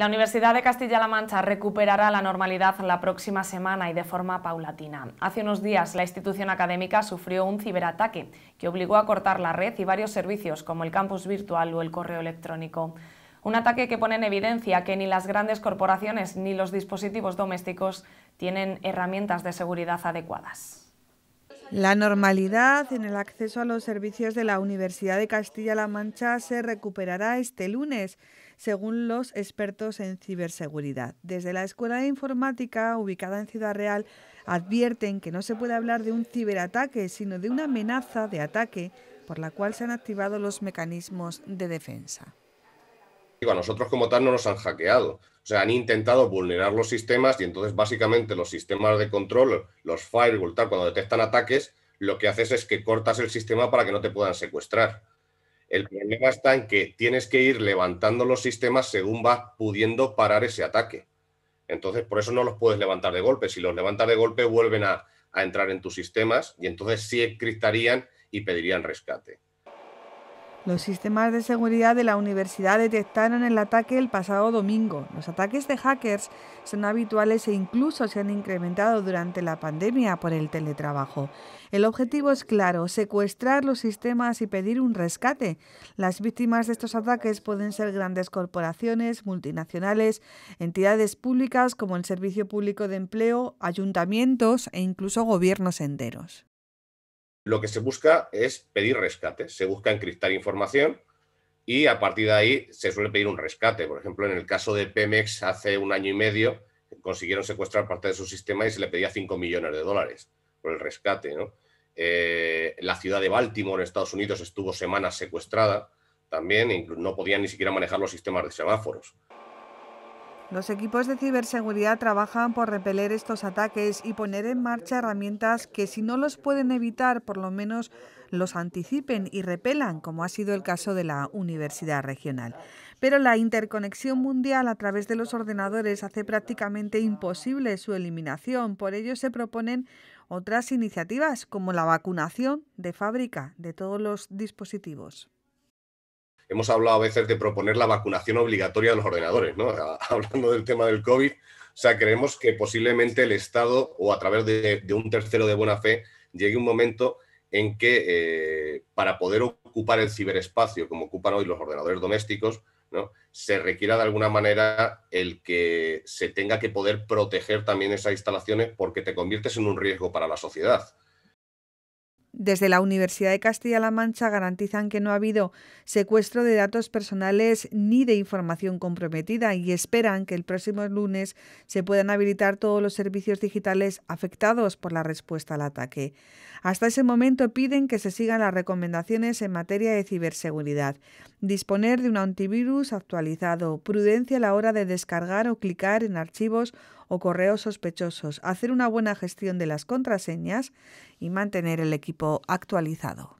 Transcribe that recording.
La Universidad de Castilla-La Mancha recuperará la normalidad la próxima semana y de forma paulatina. Hace unos días la institución académica sufrió un ciberataque que obligó a cortar la red y varios servicios como el campus virtual o el correo electrónico. Un ataque que pone en evidencia que ni las grandes corporaciones ni los dispositivos domésticos tienen herramientas de seguridad adecuadas. La normalidad en el acceso a los servicios de la Universidad de Castilla-La Mancha se recuperará este lunes, según los expertos en ciberseguridad. Desde la Escuela de Informática, ubicada en Ciudad Real, advierten que no se puede hablar de un ciberataque, sino de una amenaza de ataque por la cual se han activado los mecanismos de defensa. a nosotros como tal no nos han hackeado, sea, han intentado vulnerar los sistemas y entonces básicamente los sistemas de control, los firewall, cuando detectan ataques, lo que haces es que cortas el sistema para que no te puedan secuestrar. El problema está en que tienes que ir levantando los sistemas según vas pudiendo parar ese ataque. Entonces, por eso no los puedes levantar de golpe. Si los levantas de golpe, vuelven a, a entrar en tus sistemas y entonces sí encriptarían y pedirían rescate. Los sistemas de seguridad de la universidad detectaron el ataque el pasado domingo. Los ataques de hackers son habituales e incluso se han incrementado durante la pandemia por el teletrabajo. El objetivo es claro, secuestrar los sistemas y pedir un rescate. Las víctimas de estos ataques pueden ser grandes corporaciones, multinacionales, entidades públicas como el Servicio Público de Empleo, ayuntamientos e incluso gobiernos enteros lo que se busca es pedir rescate. Se busca encriptar información y a partir de ahí se suele pedir un rescate. Por ejemplo, en el caso de Pemex hace un año y medio consiguieron secuestrar parte de su sistema y se le pedía 5 millones de dólares por el rescate. Eh, la ciudad de Baltimore, en Estados Unidos, estuvo semanas secuestrada también, no podían ni siquiera manejar los sistemas de semáforos. Los equipos de ciberseguridad trabajan por repeler estos ataques y poner en marcha herramientas que si no los pueden evitar, por lo menos los anticipen y repelan, como ha sido el caso de la Universidad Regional. Pero la interconexión mundial a través de los ordenadores hace prácticamente imposible su eliminación. Por ello se proponen otras iniciativas como la vacunación de fábrica de todos los dispositivos hemos hablado a veces de proponer la vacunación obligatoria de los ordenadores, ¿no? Hablando del tema del COVID, o sea, creemos que posiblemente el Estado o a través de, un tercero de buena fe llegue un momento en que eh, para poder ocupar el ciberespacio como ocupan hoy los ordenadores domésticos, se requiera de alguna manera el que se tenga que poder proteger también esas instalaciones porque te conviertes en un riesgo para la sociedad. Desde la Universidad de Castilla-La Mancha garantizan que no ha habido secuestro de datos personales ni de información comprometida y esperan que el próximo lunes se puedan habilitar todos los servicios digitales afectados por la respuesta al ataque. Hasta ese momento piden que se sigan las recomendaciones en materia de ciberseguridad, disponer de un antivirus actualizado, prudencia a la hora de descargar o clicar en archivos o correos sospechosos, hacer una buena gestión de las contraseñas y mantener el equipo actualizado.